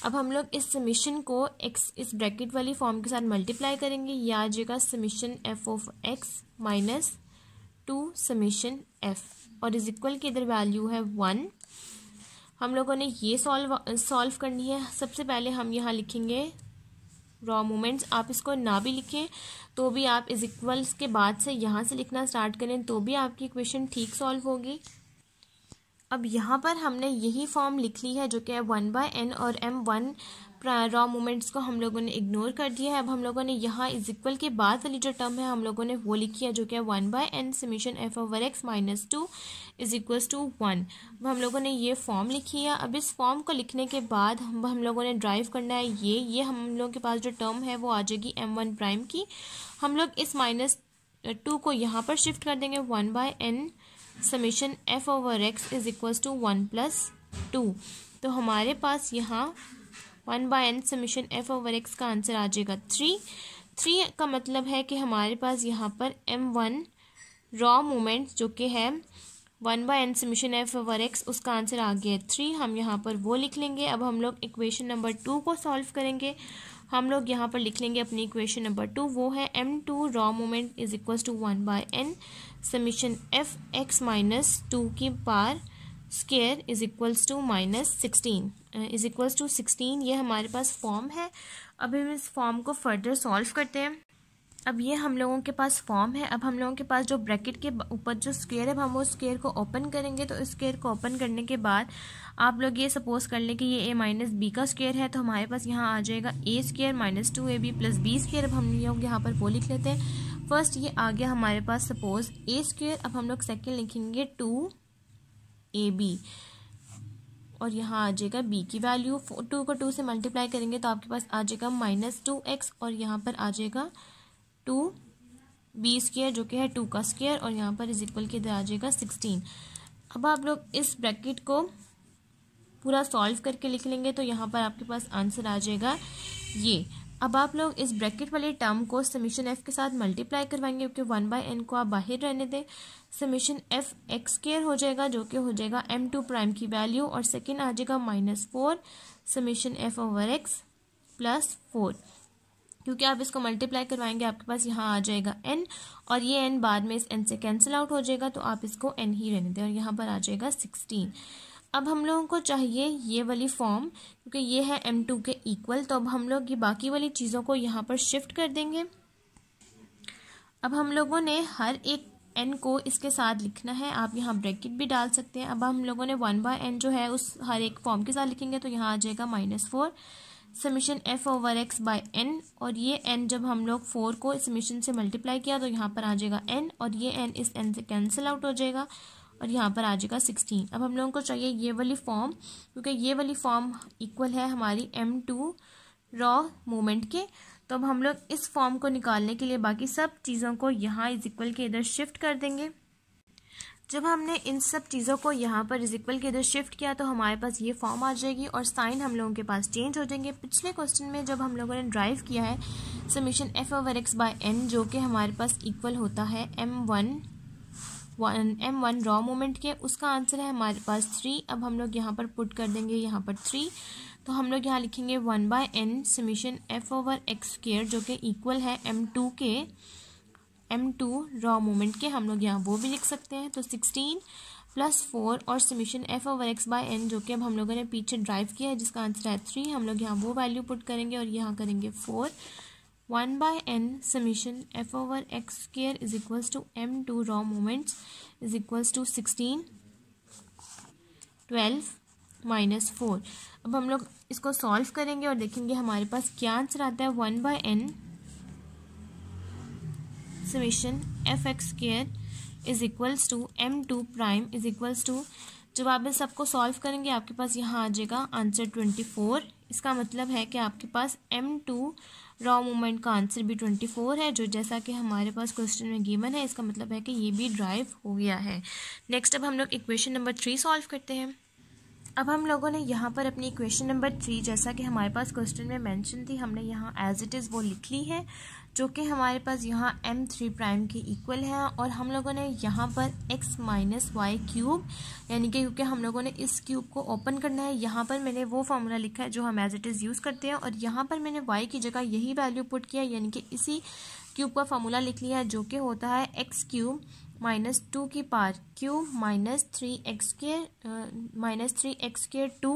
अब हम लोग इस समीशन को एक्स इस ब्रैकेट वाली फॉर्म के साथ मल्टीप्लाई करेंगे या आ जाएगा summation f of x minus two summation f और इज इक्वल की इधर वैल्यू है वन हम लोगों ने ये सॉल्व सॉल्व करनी है सबसे पहले हम यहाँ लिखेंगे रॉ मोमेंट्स आप इसको ना भी लिखें तो भी आप इज इक्वल्स के बाद से यहाँ से लिखना स्टार्ट करें तो भी आपकी इक्वेशन ठीक सॉल्व होगी अब यहाँ पर हमने यही फॉर्म लिख ली है जो कि है वन बाय एन और एम वन रॉ मोमेंट्स को हम लोगों ने इग्नोर कर दिया है अब हम लोगों ने यहाँ इज इक्वल के बाद वाली जो टर्म है हम लोगों ने वो लिखी है जो कि one by n summation f over x minus two is equal to one अब हम लोगों ने ये फॉर्म लिखी है अब इस फॉर्म को लिखने के बाद हम हम लोगों ने ड्राइव करना है ये ये हम लोगों के पास जो टर्म है वो आ जाएगी एम वन प्राइम की हम लोग इस माइनस टू को यहाँ पर शिफ्ट कर देंगे one by n summation f over x is equal to one plus two तो हमारे पास यहाँ one by n summation f over x का आंसर आ जाएगा थ्री थ्री का मतलब है कि हमारे पास यहाँ पर एम वन रॉ मोमेंट जो कि है one by n summation f over x उसका आंसर आ गया थ्री हम यहाँ पर वो लिख लेंगे अब हम लोग इक्वेशन नंबर टू को सॉल्व करेंगे हम लोग यहाँ पर लिख लेंगे अपनी इक्वेशन नंबर टू वो है M two raw moment is equal to one by n summation f x minus two की पार square is equals to minus sixteen is equals to sixteen ये हमारे पास फॉर्म है अब हम इस फॉर्म को फर्दर सॉल्व करते हैं अब ये हम लोगों के पास फॉर्म है अब हम लोगों के पास जो ब्रैकेट के ऊपर जो स्केयर है हम वो स्केयर को ओपन करेंगे तो स्केयर को ओपन करने के बाद आप लोग ये सपोज कर लें कि ये ए माइनस बी का स्केयर है तो हमारे पास यहाँ आ जाएगा ए स्केयर माइनस टू ए बी प्लस बी स्केयर अब हम लोग यहाँ पर वो लिख लेते हैं फर्स्ट ये आ गया हमारे पास सपोज ए स्क्वेयर अब हम लोग सेकेंड लिखेंगे टू ए बी और यहाँ आ जाएगा बी की वैल्यू टू को टू से मल्टीप्लाई करेंगे तो आपके पास आ जाएगा माइनस टू एक्स और यहाँ पर आ जाएगा टू बी स्केयर जो कि है टू का स्केयर और यहाँ पर इज इक्वल के इधर आ जाएगा सिक्सटीन अब आप लोग इस ब्रैकेट को पूरा सॉल्व करके लिख लेंगे तो यहाँ पर आपके पास आंसर आ जाएगा ये अब आप लोग इस ब्रैकेट वाले टर्म को समीशन एफ के साथ मल्टीप्लाई करवाएंगे क्योंकि वन बाय एन को आप बाहर रहने दें समीशन एफ एक्स स्केयर हो जाएगा जो कि हो जाएगा एम टू प्राइम की वैल्यू और सेकेंड आ जाएगा minus four summation f over x plus four क्योंकि आप इसको मल्टीप्लाई करवाएंगे आपके पास यहाँ आ जाएगा एन और ये एन बाद में इस एन से कैंसिल आउट हो जाएगा तो आप इसको एन ही रहने दें और यहाँ पर आ जाएगा सिक्सटीन अब हम लोगों को चाहिए ये वाली फॉर्म क्योंकि ये है एम टू के इक्वल तो अब हम लोग ये बाकी वाली चीज़ों को यहाँ पर शिफ्ट कर देंगे अब हम लोगों ने हर एक एन को इसके साथ लिखना है आप यहाँ ब्रैकेट भी डाल सकते हैं अब हम लोगों ने वन बाय एन जो है उस हर एक फॉर्म के साथ लिखेंगे तो यहाँ आ जाएगा minus four summation f over x by n और ये एन जब हम लोग फोर को समीशन से मल्टीप्लाई किया तो यहाँ पर आ जाएगा एन और ये एन इस एन से कैंसिल आउट हो जाएगा और यहाँ पर आ जाएगा सिक्सटीन अब हम लोगों को चाहिए ये वाली फॉर्म क्योंकि ये वाली फॉर्म इक्वल है हमारी एम टू रॉ मोमेंट के तो अब हम लोग इस फॉर्म को निकालने के लिए बाकी सब चीज़ों को यहाँ इज इक्वल के इधर शिफ्ट कर देंगे जब हमने इन सब चीज़ों को यहाँ पर इज इक्वल के इधर शिफ्ट किया तो हमारे पास ये फॉर्म आ जाएगी और साइन हम लोगों के पास चेंज हो जाएंगे पिछले क्वेश्चन में जब हम लोगों ने ड्राइव किया है summation f over x by n जो कि हमारे पास इक्वल होता है m one one m one raw moment के उसका आंसर है हमारे पास थ्री अब हम लोग यहाँ पर पुट कर देंगे यहाँ पर थ्री तो हम लोग यहाँ लिखेंगे one by n summation f over x square जो कि इक्वल है एम टू के एम टू रॉ मोमेंट के हम लोग यहाँ वो भी लिख सकते हैं तो सिक्सटीन प्लस फोर और summation f over x by n जो कि अब हम लोगों ने पीछे ड्राइव किया है जिसका आंसर है थ्री हम लोग यहाँ वो वैल्यू पुट करेंगे और यहाँ करेंगे four one by n summation f over x square is equals to m two raw moments is equals to sixteen twelve minus four अब हम लोग इसको सॉल्व करेंगे और देखेंगे हमारे पास क्या आंसर आता है one by n summation f x square is equals to m two prime is equals to जब आप इस सबको सॉल्व करेंगे आपके पास यहाँ आ जाएगा आंसर ट्वेंटी फोर इसका मतलब है कि आपके पास एम टू रॉ मोमेंट का आंसर भी ट्वेंटी फोर है जो जैसा कि हमारे पास क्वेश्चन में गिवन है इसका मतलब है कि ये भी ड्राइव हो गया है नेक्स्ट अब हम लोग इक्वेशन नंबर थ्री सॉल्व करते हैं अब हम लोगों ने यहाँ पर अपनी क्वेश्चन नंबर थ्री जैसा कि हमारे पास क्वेश्चन में मेंशन थी हमने यहाँ एज इट इज़ वो लिख ली है जो कि हमारे पास यहाँ एम थ्री प्राइम के इक्वल है और हम लोगों ने यहाँ पर एक्स माइनस वाई क्यूब यानी कि क्योंकि हम लोगों ने इस क्यूब को ओपन करना है यहाँ पर मैंने वो फार्मूला लिखा है जो हम एज इट इज़ यूज़ करते हैं और यहाँ पर मैंने वाई की जगह यही वैल्यू पुट किया यानी कि इसी क्यूब का फार्मूला लिख लिया है जो कि होता है एक्स क्यूब माइनस टू की पार cube minus three x square minus three x square two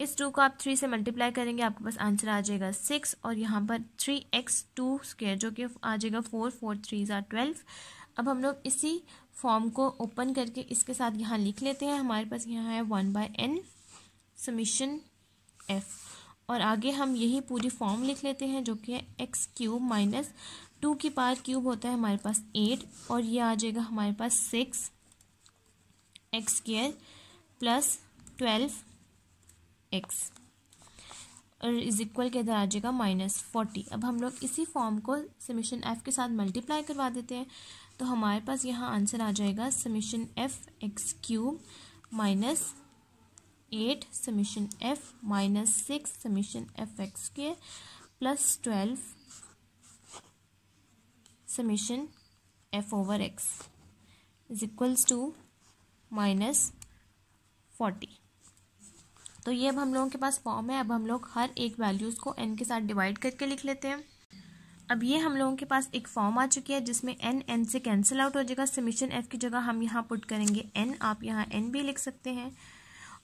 इस टू को आप थ्री से मल्टीप्लाई करेंगे आपके पास आंसर आ जाएगा सिक्स और यहाँ पर थ्री एक्स टू स्केयर जो कि आ जाएगा फोर फोर थ्री ज़ार ट्वेल्व अब हम लोग इसी फॉर्म को ओपन करके इसके साथ यहाँ लिख लेते हैं हमारे पास यहाँ है one by n summation f और आगे हम यही पूरी फॉर्म लिख लेते हैं जो कि है एक्स क्यूब माइनस टू की पावर क्यूब होता है हमारे पास एट और ये आ जाएगा हमारे पास six x square plus twelve x और इज इक्वल के अंदर आ जाएगा माइनस फोर्टी अब हम लोग इसी फॉर्म को समीशन एफ के साथ मल्टीप्लाई करवा देते हैं तो हमारे पास यहाँ आंसर आ जाएगा summation f x cube minus eight summation f minus six summation f x के plus twelve summation f over x is equals to minus forty तो ये अब हम लोगों के पास फॉर्म है अब हम लोग हर एक वैल्यूज़ को एन के साथ डिवाइड करके लिख लेते हैं अब ये हम लोगों के पास एक फॉर्म आ चुकी है जिसमें एन एन से कैंसिल आउट हो जाएगा समीशन एफ की जगह हम यहाँ पुट करेंगे एन आप यहाँ एन भी लिख सकते हैं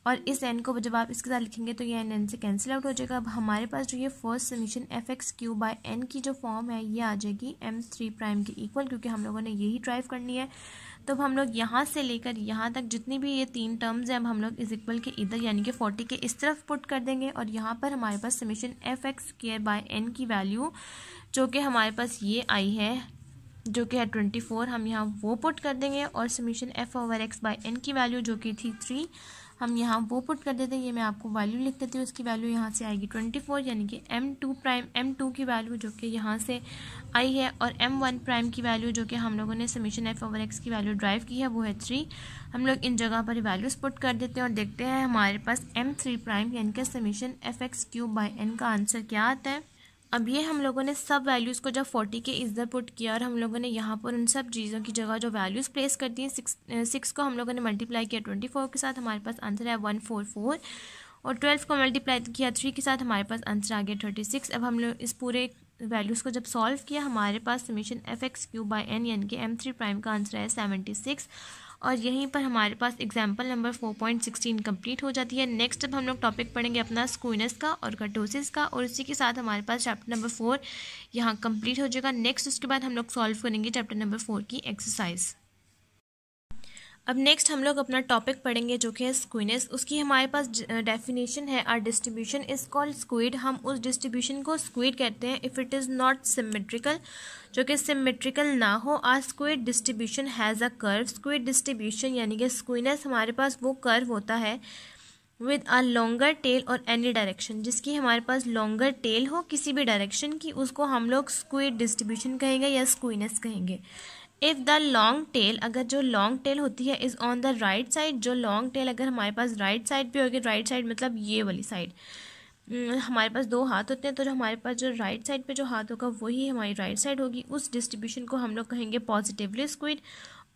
और इस एन को जब आप इसके साथ लिखेंगे तो ये एन एन से कैंसिल आउट हो जाएगा अब हमारे पास जो ये first summation f x cube by n की जो फॉर्म है ये आ जाएगी एम थ्री प्राइम के इक्वल क्योंकि हम लोगों ने यही ड्राइव करनी है तो अब हम लोग यहाँ से लेकर यहाँ तक जितनी भी ये तीन टर्म्स हैं अब हम लोग इज इक्वल के इधर यानी कि फोर्टी के इस तरफ पुट कर देंगे और यहाँ पर हमारे पास summation f x square by n की वैल्यू जो कि हमारे पास ये आई है जो कि है ट्वेंटी फोर हम यहाँ वो पुट कर देंगे और summation f over x by n की वैल्यू जो कि थी थ्री हम यहाँ वो पुट कर देते हैं ये मैं आपको वैल्यू लिख देती हूँ उसकी वैल्यू यहाँ से आएगी ट्वेंटी फोर यानी कि m two prime m two की वैल्यू जो कि यहाँ से आई है और एम वन प्राइम की वैल्यू जो कि हम लोगों ने समीशन एफ ओवर एक्स की वैल्यू ड्राइव की है वो है थ्री हम लोग इन जगह पर वैल्यूज पुट कर देते हैं और देखते हैं हमारे पास एम थ्री प्राइम यानी कि summation f x cube by n का आंसर क्या आता है अब ये हम लोगों ने सब वैल्यूज़ को जब फोर्टी के इधर पुट किया और हम लोगों ने यहाँ पर उन सब चीज़ों की जगह जो वैल्यूज़ प्लेस दी हैं सिक्स सिक्स को हम लोगों ने मल्टीप्लाई किया ट्वेंटी फोर के साथ हमारे पास आंसर है वन फोर फोर और ट्वेल्व को मल्टीप्लाई किया थ्री के साथ हमारे पास आंसर आ गया थर्टी सिक्स अब हम लोग इस पूरे वैल्यूज़ को जब सॉल्व किया हमारे पास summation f x cube by n यानी कि एम थ्री प्राइम का आंसर है सेवेंटी सिक्स और यहीं पर हमारे पास example number four point sixteen complete हो जाती है नेक्स्ट अब हम लोग टॉपिक पढ़ेंगे अपना स्कूनस का और कटोसिस का और उसी के साथ हमारे पास चैप्टर नंबर फोर यहाँ कंप्लीट हो जाएगा नेक्स्ट उसके बाद हम लोग सॉल्व करेंगे चैप्टर नंबर फोर की एक्सरसाइज अब नेक्स्ट हम लोग अपना टॉपिक पढ़ेंगे जो कि है स्क्विनेस उसकी हमारे पास डेफिनेशन है a distribution is called skewed हम उस डिस्ट्रीब्यूशन को स्क्विड कहते हैं if it is not symmetrical जो कि सिमेट्रिकल ना हो a skewed distribution has a curve skewed distribution यानी कि स्क्विनेस हमारे पास वो कर्व होता है विद अ लॉन्गर टेल और एनी डायरेक्शन जिसकी हमारे पास लॉन्गर टेल हो किसी भी डायरेक्शन की उसको हम लोग स्क्विड डिस्ट्रीब्यूशन कहेंगे या स्क्विनेस कहेंगे इफ़ द लॉन्ग टेल अगर जो लॉन्ग टेल होती है is on the right side जो लॉन्ग टेल अगर हमारे पास राइट साइड पे होगी राइट साइड मतलब ये वाली साइड हम्म, हमारे पास दो हाथ होते हैं तो जो हमारे पास जो राइट साइड पे जो हाथ होगा वही हमारी राइट साइड होगी उस डिस्ट्रीब्यूशन को हम लोग कहेंगे पॉजिटिवली स्क्विड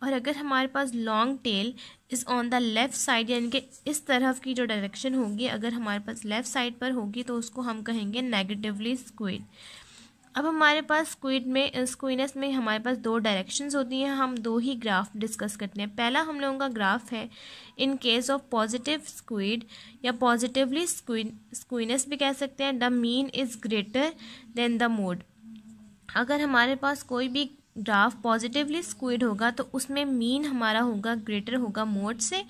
और अगर हमारे पास long tail is on the left side यानी कि इस तरफ की जो डायरेक्शन होगी अगर हमारे पास लेफ़्ट साइड पर होगी तो उसको हम कहेंगे नेगेटिवली स्क्विड अब हमारे पास स्क्विड में स्क्विनस में हमारे पास दो डायरेक्शंस होती हैं हम दो ही ग्राफ डिस्कस करते हैं पहला हम लोगों का ग्राफ है in case of positive skewed या पॉजिटिवली स्क्विन स्क्विनस भी कह सकते हैं the mean is greater than the mode अगर हमारे पास कोई भी ग्राफ पॉजिटिवली स्क्विड होगा तो उसमें मीन हमारा होगा ग्रेटर होगा मोड से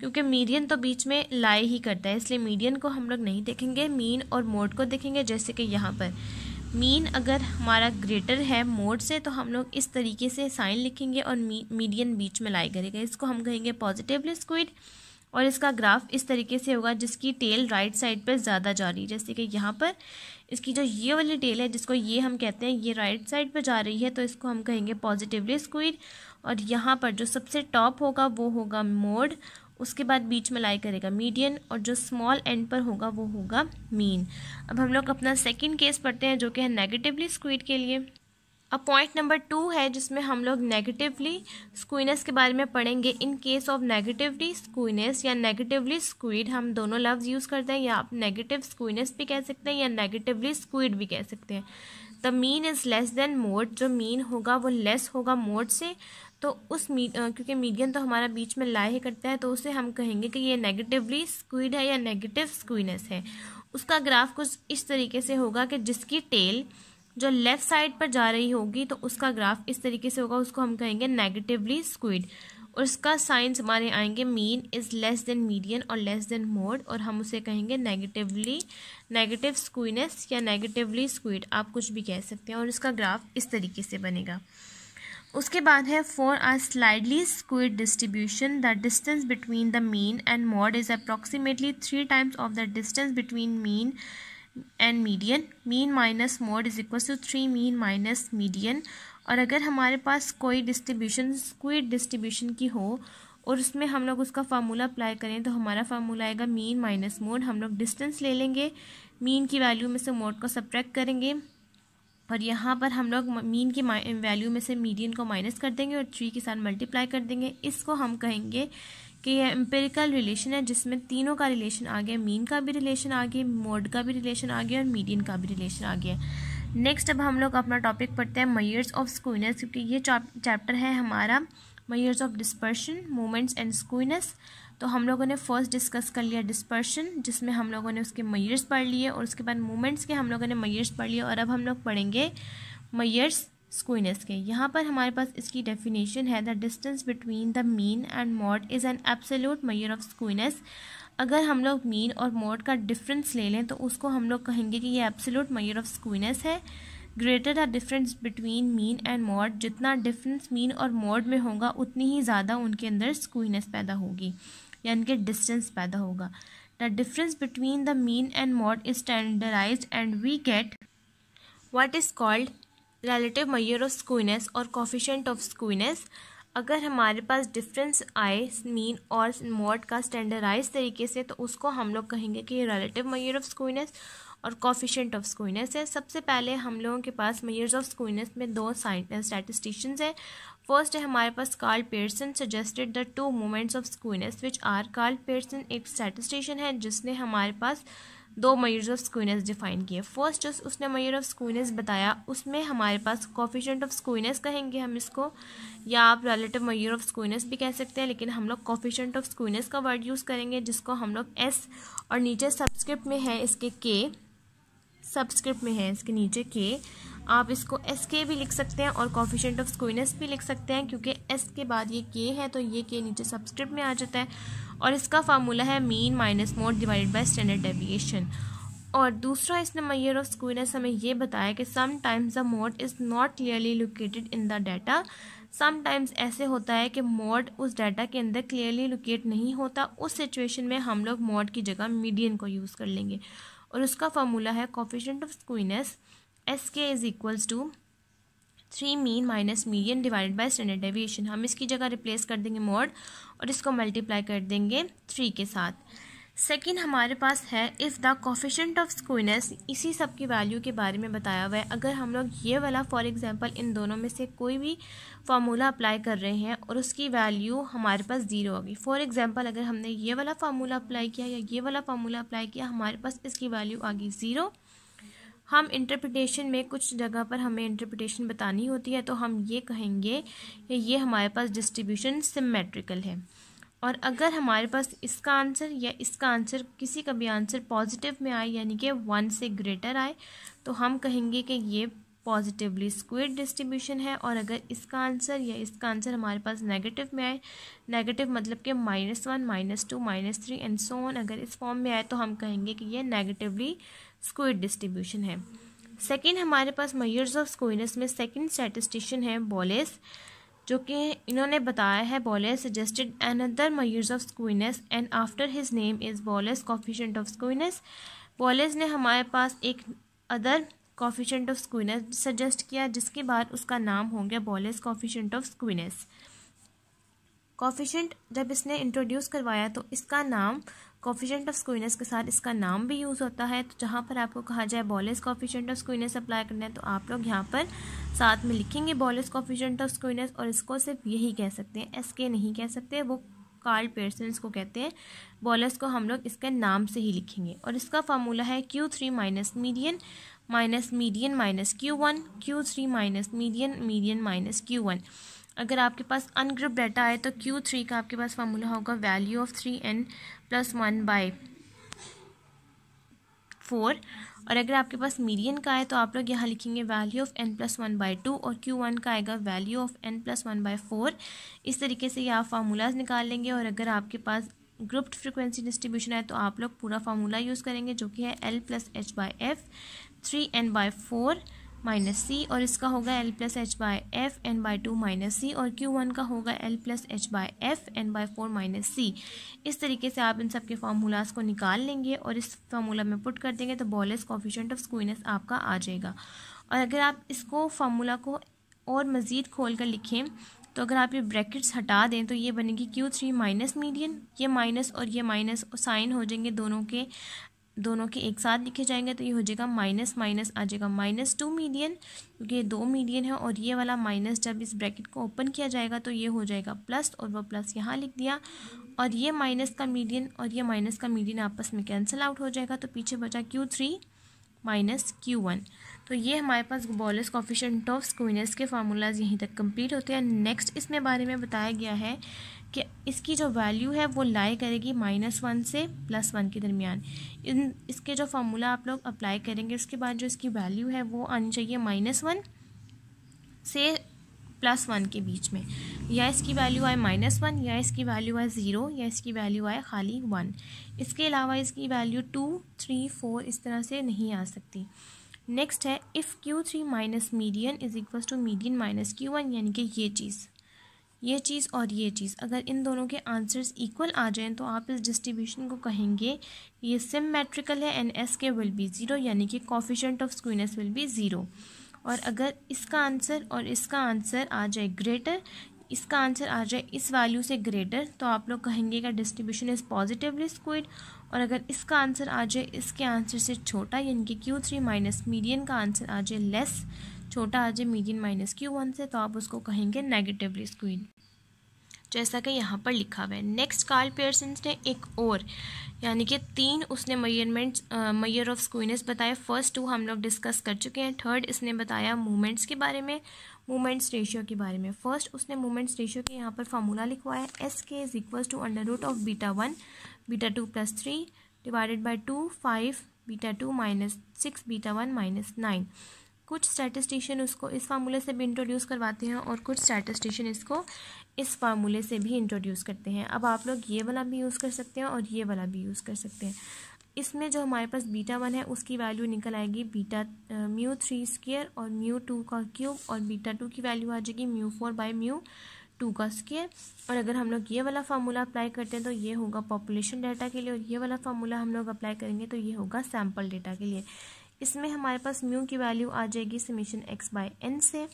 क्योंकि मीडियन तो बीच में लाई ही करता है इसलिए मीडियन को हम लोग नहीं देखेंगे मीन और मोड को देखेंगे जैसे कि यहाँ पर मीन अगर हमारा ग्रेटर है मोड से तो हम लोग इस तरीके से साइन लिखेंगे और मी, मीडियन बीच में लाई करेगा इसको हम कहेंगे पॉजिटिवली स्क्विड और इसका ग्राफ इस तरीके से होगा जिसकी टेल राइट साइड पर ज़्यादा जा रही है जैसे कि यहाँ पर इसकी जो ये वाली टेल है जिसको ये हम कहते हैं ये राइट साइड पर जा रही है तो इसको हम कहेंगे पॉजिटिवली स्क्विड और यहाँ पर जो सबसे टॉप होगा वो होगा मोड उसके बाद बीच में लाई करेगा मीडियन और जो स्मॉल एंड पर होगा वो होगा मीन अब हम लोग अपना सेकेंड केस पढ़ते हैं जो कि है नेगेटिवली स्क्वीड के लिए अब पॉइंट नंबर टू है जिसमें हम लोग नेगेटिवली स्क्नेस के बारे में पढ़ेंगे in case of negatively skewness या नेगेटिवली स्क्वीड हम दोनों लफ्ज़ यूज़ करते हैं या आप नेगेटिव स्क्वीनेस भी कह सकते हैं या नेगेटिवली स्क्वीड भी कह सकते हैं the mean is less than mode जो मीन होगा वो लेस होगा मोड से तो उस मी क्योंकि मीडियन तो हमारा बीच में लाए करता है तो उसे हम कहेंगे कि ये नेगेटिवली स्क्विड है या नेगेटिव स्क्विनेस है उसका ग्राफ कुछ इस तरीके से होगा कि जिसकी टेल जो लेफ़्ट साइड पर जा रही होगी तो उसका ग्राफ इस तरीके से होगा उसको हम कहेंगे नेगेटिवली स्क्विड और इसका साइंस हमारे आएंगे mean is less than median और लेस देन मोड और हम उसे कहेंगे नेगेटिवली नेगेटिव स्क्विनेस या नेगेटिवली स्क्विड आप कुछ भी कह सकते हैं और इसका ग्राफ इस तरीके से बनेगा उसके बाद है for a slightly skewed distribution the distance between the mean and mode is approximately three times of the distance between mean and median mean minus mode is equal to three mean minus median और अगर हमारे पास कोई distribution squid distribution की हो और उसमें हम लोग उसका फार्मूला अप्लाई करें तो हमारा फार्मूला आएगा मीन माइनस मोड हम लोग डिस्टेंस ले लेंगे मीन की वैल्यू में से मोड को सब्ट्रैक्ट करेंगे और यहाँ पर हम लोग मीन की वैल्यू में से मीडियन को माइनस कर देंगे और थ्री के साथ मल्टीप्लाई कर देंगे इसको हम कहेंगे कि यह एम्पेरिकल रिलेशन है जिसमें तीनों का रिलेशन आ गया मीन का भी रिलेशन आ गया मोड का भी रिलेशन आ गया और मीडियन का भी रिलेशन आ गया नेक्स्ट अब हम लोग अपना टॉपिक पढ़ते हैं मयर्स ऑफ स्कूनस क्योंकि ये चैप्टर है हमारा measures of dispersion moments and skewness तो हम लोगों ने फर्स्ट डिस्कस कर लिया डिस्पर्शन जिसमें हम लोगों ने उसके मयर्स पढ़ लिए और उसके बाद मोमेंट्स के हम लोगों ने मयर्स पढ़ लिए और अब हम लोग पढ़ेंगे मयर्स स्क्विनेस के यहाँ पर हमारे पास इसकी डेफिनेशन है the distance between the mean and mode is an absolute measure of skewness अगर हम लोग मीन और मोड का डिफरेंस ले लें तो उसको हम लोग कहेंगे कि ये एब्सोल्यूट मयर ऑफ स्क्विनेस है greater the difference between mean and mode जितना डिफरेंस मीन और मोड में होगा उतनी ही ज़्यादा उनके अंदर स्क्वीनेस पैदा होगी यानी कि डिस्टेंस पैदा होगा the difference between the mean and mode is standardize and we get what is called relative measure of skewness और कॉफिशेंट ऑफ स्कूनेस अगर हमारे पास डिफरेंस आए मीन और मॉड का स्टैंडर्डाइज तरीके से तो उसको हम लोग कहेंगे कि रिलेटिव मैयर ऑफ स्कूनेस और कॉफिशेंट ऑफ स्कूनेस है सबसे पहले हम लोगों के पास मयर्स ऑफ स्कूनेस में दो स्टैटिस्टिशंस हैं फर्स्ट है हमारे पास Karl Pearson suggested the two moments of skewness which are Karl Pearson एक स्टैटिस्टिशियन है जिसने हमारे पास दो मयर्स ऑफ स्कूनेस डिफाइन किए फर्स्ट जो उसने मयर ऑफ स्कूनेस बताया उसमें हमारे पास कॉफिशेंट ऑफ स्कूनेस कहेंगे हम इसको या आप रिलेटिव मयूर ऑफ स्कूनेस भी कह सकते हैं लेकिन हम लोग कॉफिशेंट ऑफ स्कूनेस का वर्ड यूज़ करेंगे जिसको हम लोग एस और नीचे सब्सक्रिप्ट में है इसके के सबस्क्रिप्ट में है इसके नीचे के आप इसको एस के भी लिख सकते हैं और कॉफिशेंट ऑफ स्क्नेस भी लिख सकते हैं क्योंकि एस के बाद ये के है तो ये के नीचे सबस्क्रिप्ट में आ जाता है और इसका फार्मूला है mean minus mode divided by standard deviation और दूसरा इसने मैयर ऑफ स्क्नेस हमें ये बताया कि sometimes the mode is not clearly located in the data sometimes ऐसे होता है कि मोड उस डाटा के अंदर क्लियरली लोकेट नहीं होता उस सिचुएशन में हम लोग मोड की जगह मीडियन को यूज़ कर लेंगे और उसका फार्मूला है coefficient of skewness S K is equals to three mean minus median divided by standard deviation हम इसकी जगह रिप्लेस कर देंगे मोड और इसको मल्टीप्लाई कर देंगे थ्री के साथ सेकेंड हमारे पास है if the coefficient of skewness इसी सब की वैल्यू के बारे में बताया हुआ है अगर हम लोग ये वाला फॉर एग्जांपल इन दोनों में से कोई भी फार्मूला अप्लाई कर रहे हैं और उसकी वैल्यू हमारे पास ज़ीरो होगी फॉर एग्जांपल अगर हमने ये वाला फार्मूला अप्लाई किया या ये वाला फार्मूला अप्लाई किया हमारे पास इसकी वैल्यू आ गई ज़ीरो हम इंटरप्रिटेशन में कुछ जगह पर हमें इंटरप्रिटेशन बतानी होती है तो हम ये कहेंगे ये हमारे पास डिस्ट्रीब्यूशन सिमेट्रिकल है और अगर हमारे पास इसका आंसर या इसका आंसर किसी का भी आंसर पॉजिटिव में आए यानी कि वन से ग्रेटर आए तो हम कहेंगे कि ये पॉजिटिवली स्क्वेयर डिस्ट्रीब्यूशन है और अगर इसका आंसर या इसका आंसर हमारे पास नेगेटिव में आए नेगेटिव मतलब कि minus one minus two minus three and so on अगर इस फॉर्म में आए तो हम कहेंगे कि ये नेगेटिवली स्क्वेयर डिस्ट्रीब्यूशन है सेकेंड हमारे पास मयर्स ऑफ स्क्वेयरनेस में सेकेंड स्टैटिस्टिशियन है बॉलेस जो कि इन्होंने बताया है Bowley's suggested another measures of skewness and after his name is Bowley's coefficient of skewness Bowley's ने हमारे पास एक other coefficient of skewness suggest किया जिसके बाद उसका नाम हो गया Bowley's coefficient of skewness coefficient जब इसने इंट्रोड्यूस करवाया तो इसका नाम कॉफिशेंट ऑफ स्क्वीनेस के साथ इसका नाम भी यूज़ होता है तो जहाँ पर आपको कहा जाए Bowley's coefficient of skewness apply करना है तो आप लोग यहाँ पर साथ में लिखेंगे बॉलेस कॉफिशेंट ऑफ स्क्वीनेस और इसको सिर्फ यही कह सकते हैं एस के नहीं कह सकते वो कार्ल पेयर्सन को कहते हैं बॉलर्स को हम लोग इसके नाम से ही लिखेंगे और इसका फार्मूला है Q three minus median minus median minus Q one Q three minus median median minus Q one अगर आपके पास अनग्रुप डाटा आए तो क्यू थ्री का आपके पास फार्मूला होगा value of three and plus one by four और अगर आपके पास मीडियन का है तो आप लोग यहाँ लिखेंगे value of N plus one by two और क्यू वन का आएगा value of N plus one by four इस तरीके से ये आप फार्मूलाज निकाल लेंगे और अगर आपके पास ग्रुप्ड फ्रिक्वेंसी डिस्ट्रीब्यूशन है तो आप लोग पूरा फार्मूला यूज़ करेंगे जो कि है L plus H by F three N by four minus C और इसका होगा L plus H by F N by two minus C और क्यू वन का होगा L plus H by F N by four minus C इस तरीके से आप इन सब के फार्मूलाज को निकाल लेंगे और इस फार्मूला में पुट कर देंगे तो बॉलेस कॉफिशेंट ऑफ स्क्वीनेस आपका आ जाएगा और अगर आप इसको फार्मूला को और मज़ीद खोल कर लिखें तो अगर आप ये ब्रैकेट्स हटा दें तो ये बनेगी क्यू थ्री माइनस मीडियन ये माइनस और ये माइनस साइन हो जाएंगे दोनों के दोनों के एक साथ लिखे जाएंगे तो ये हो जाएगा माइनस माइनस आ जाएगा माइनस टू मीडियन क्योंकि ये दो मीडियन है और ये वाला माइनस जब इस ब्रैकेट को ओपन किया जाएगा तो ये हो जाएगा प्लस और वो प्लस यहाँ लिख दिया और ये माइनस का मीडियन और ये माइनस का मीडियन आपस में कैंसिल आउट हो जाएगा तो पीछे बचा Q three minus Q one तो ये हमारे पास गोबॉलस कॉफिशेंट ऑफ स्क्विनस के फार्मूलाज यहीं तक कंप्लीट होते हैं नेक्स्ट इसमें बारे में बताया गया है कि इसकी जो वैल्यू है वो लाई करेगी माइनस वन से प्लस वन के दरमियान इन इसके जो फार्मूला आप लोग अप्लाई करेंगे उसके बाद जो इसकी वैल्यू है वो आनी चाहिए माइनस वन से प्लस वन के बीच में या इसकी वैल्यू आए माइनस वन या इसकी वैल्यू आए ज़ीरो या इसकी वैल्यू आए खाली वन इसके अलावा इसकी वैल्यू टू थ्री फोर इस तरह से नहीं आ सकती नेक्स्ट है if Q three minus median is equal to median minus Q one यानी कि ये चीज़ ये चीज़ और ये चीज़ अगर इन दोनों के आंसर्स इक्वल आ जाएं तो आप इस डिस्ट्रीब्यूशन को कहेंगे ये सिमेट्रिकल है and S K will be zero यानी कि coefficient of skewness will be zero और अगर इसका आंसर और इसका आंसर आ जाए ग्रेटर इसका आंसर आ जाए इस वैल्यू से ग्रेटर तो आप लोग कहेंगे कि डिस्ट्रीब्यूशन इज़ पॉजिटिवली स्क्विड और अगर इसका आंसर आ जाए इसके आंसर से छोटा यानी कि क्यू थ्री माइनस मीडियन का आंसर आ जाए लेस छोटा आ जाए मीडियन माइनस क्यू वन से तो आप उसको कहेंगे नेगेटिवली स्क्वीन जैसा कि यहाँ पर लिखा हुआ है नेक्स्ट कार्ल पेयरसन्स ने एक और यानी कि तीन उसने मयरमेंट्स मयर ऑफ स्क्वीनस बताए फर्स्ट टू हम लोग डिस्कस कर चुके हैं थर्ड इसने बताया मूवमेंट्स के बारे में मूवमेंट्स रेशियो के बारे में फर्स्ट उसने मूवमेंट्स रेशियो के यहाँ पर फार्मूला लिखवाया है S K is equal to under root of beta one beta two plus three divided by two five beta two minus six beta one minus nine कुछ स्टैटिस्टिशियन उसको इस फार्मूले से भी इंट्रोड्यूस करवाते हैं और कुछ स्टैटिस्टिशियन इसको इस फार्मूले से भी इंट्रोड्यूस करते हैं अब आप लोग ये वाला भी यूज़ कर सकते हैं और ये वाला भी यूज़ कर सकते हैं इसमें जो हमारे पास बीटा वन है उसकी वैल्यू निकल आएगी बीटा म्यू थ्री स्केयर और म्यू टू का क्यूब और बीटा टू की वैल्यू आ जाएगी mu four by mu two का स्केयर और अगर हम लोग ये वाला फार्मूला अप्लाई करते हैं तो ये होगा पॉपुलेशन डाटा के लिए और ये वाला फार्मूला हम लोग अप्लाई करेंगे तो ये होगा सैम्पल डेटा के लिए इसमें हमारे पास म्यू की वैल्यू आ जाएगी समीशन एक्स बाय एन से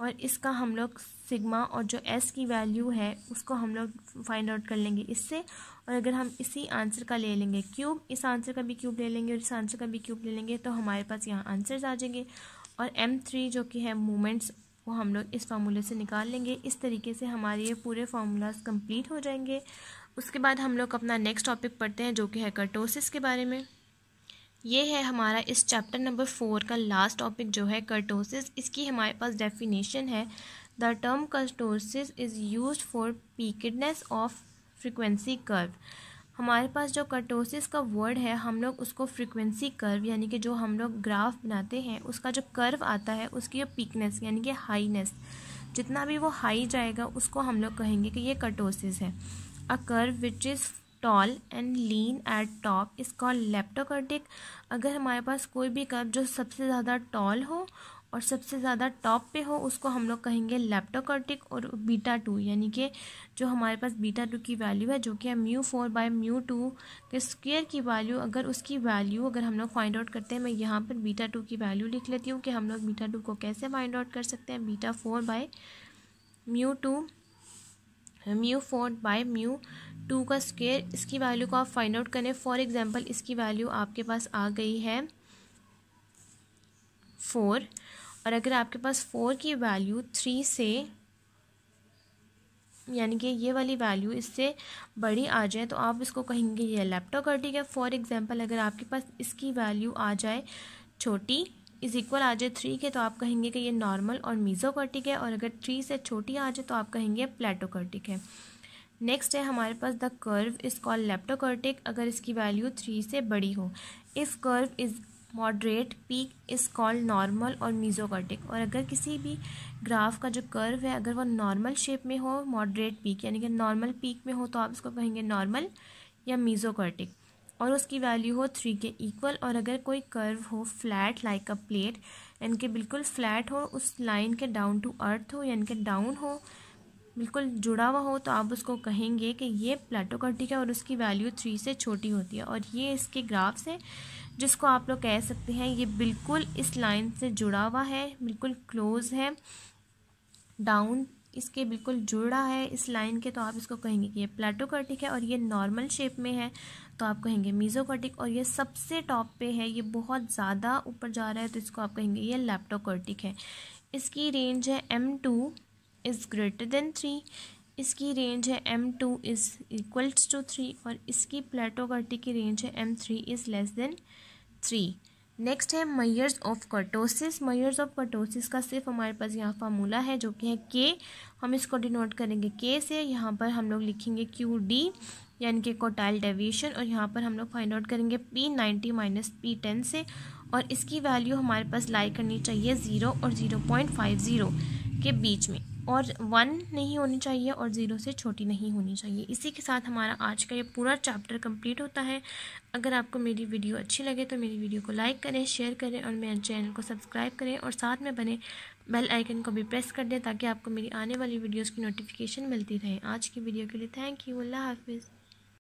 और इसका हम लोग सिग्मा और जो एस की वैल्यू है उसको हम लोग फाइंड आउट कर लेंगे इससे और अगर हम इसी आंसर का ले लेंगे क्यूब इस आंसर का भी क्यूब ले लेंगे और इस आंसर का भी क्यूब ले लेंगे तो हमारे पास यहाँ आंसर्स आ जाएंगे और एम थ्री जो कि है मोमेंट्स वो हम लोग इस फार्मूले से निकाल लेंगे इस तरीके से हमारे ये पूरे फार्मूलाज कम्प्लीट हो जाएंगे उसके बाद हम लोग अपना नेक्स्ट टॉपिक पढ़ते हैं जो कि है कर्टोसिस के बारे में ये है हमारा इस चैप्टर नंबर फोर का लास्ट टॉपिक जो है कर्टोसिस इसकी हमारे पास डेफिनेशन है the term kurtosis is use for peakedness of frequency curve हमारे पास जो कर्टोसिस का वर्ड है हम लोग उसको फ्रिक्वेंसी कर्व यानी कि जो हम लोग ग्राफ बनाते हैं उसका जो कर्व आता है उसकी जो पीकनेस यानी कि हाईनेस जितना भी वो हाई जाएगा उसको हम लोग कहेंगे कि ये कर्टोसिस है a curve which is tall and lean at top is call leptokurtic अगर हमारे पास कोई भी कर्व जो सबसे ज़्यादा टॉल हो और सबसे ज़्यादा टॉप पे हो उसको हम लोग कहेंगे लेप्टोकर्टिक और बीटा टू यानी कि जो हमारे पास बीटा टू की वैल्यू है जो कि है mu four by mu two के स्क्वेयर की वैल्यू अगर उसकी वैल्यू अगर हम लोग फाइंड आउट करते हैं मैं यहाँ पर बीटा टू की वैल्यू लिख लेती हूँ कि हम लोग बीटा टू को कैसे फाइंड आउट कर सकते हैं beta four by mu two mu four by mu two का स्क्वेयर इसकी वैल्यू को आप फाइंड आउट करें फॉर एग्जांपल इसकी वैल्यू आपके पास आ गई है फोर और अगर आपके पास फोर की वैल्यू थ्री से यानी कि ये वाली वैल्यू इससे बड़ी आ जाए तो आप इसको कहेंगे ये लैपटॉप कर ठीक है फॉर एग्जांपल अगर आपके पास इसकी वैल्यू आ जाए छोटी इज़ इक्वल आ जाए थ्री के तो आप कहेंगे कि ये नॉर्मल और मीजोकर्टिक है और अगर थ्री से छोटी आ जाए तो आप कहेंगे प्लेटोकर्टिक है नेक्स्ट है हमारे पास the curve is call leptokurtic अगर इसकी वैल्यू थ्री से बड़ी हो if curve is moderate peak is called normal और मीजोकर्टिक और अगर किसी भी ग्राफ का जो कर्व है अगर वो नॉर्मल शेप में हो मॉडरेट पीक यानी कि नॉर्मल पीक में हो तो आप इसको कहेंगे नॉर्मल या मीजोकर्टिक और उसकी वैल्यू हो थ्री के इक्वल और अगर कोई कर्व हो फ्लैट लाइक अ प्लेट यानी कि बिल्कुल फ्लैट हो उस लाइन के डाउन टू अर्थ हो यानी कि डाउन हो बिल्कुल जुड़ा हुआ हो तो आप उसको कहेंगे कि ये प्लेटो कर्टिक है और उसकी वैल्यू थ्री से छोटी होती है और ये इसके ग्राफ्स हैं जिसको आप लोग कह सकते हैं ये बिल्कुल इस लाइन से जुड़ा हुआ है बिल्कुल क्लोज है डाउन इसके बिल्कुल जुड़ा है इस लाइन के तो आप इसको कहेंगे कि ये प्लेटो कर्टिक है और ये नॉर्मल शेप में है तो आप कहेंगे मीजोकॉर्टिक और ये सबसे टॉप पे है ये बहुत ज़्यादा ऊपर जा रहा है तो इसको आप कहेंगे ये लैप्टोकॉर्टिक है इसकी रेंज है M two is greater than three इसकी रेंज है M two is equals to three और इसकी प्लेटोकॉर्टिक की रेंज है M three is less than three next है measures of kurtosis measures of kurtosis का सिर्फ हमारे पास यहाँ फार्मूला है जो कि है के हम इसको डिनोट करेंगे के से यहाँ पर हम लोग लिखेंगे क्यू डी यानी कि कोटाइल डेविएशन और यहाँ पर हम लोग फाइंड आउट करेंगे P ninety minus P ten से और इसकी वैल्यू हमारे पास लाई करनी चाहिए ज़ीरो और ज़ीरो पॉइंट फाइव ज़ीरो के बीच में और वन नहीं होनी चाहिए और ज़ीरो से छोटी नहीं होनी चाहिए इसी के साथ हमारा आज का ये पूरा चैप्टर कंप्लीट होता है अगर आपको मेरी वीडियो अच्छी लगे तो मेरी वीडियो को लाइक करें शेयर करें और मेरे चैनल को सब्सक्राइब करें और साथ में बने बेल आइकन को भी प्रेस कर दें ताकि आपको मेरी आने वाली वीडियोज़ की नोटिफिकेशन मिलती रहे आज की वीडियो के लिए थैंक यू अल्लाह हाफिज़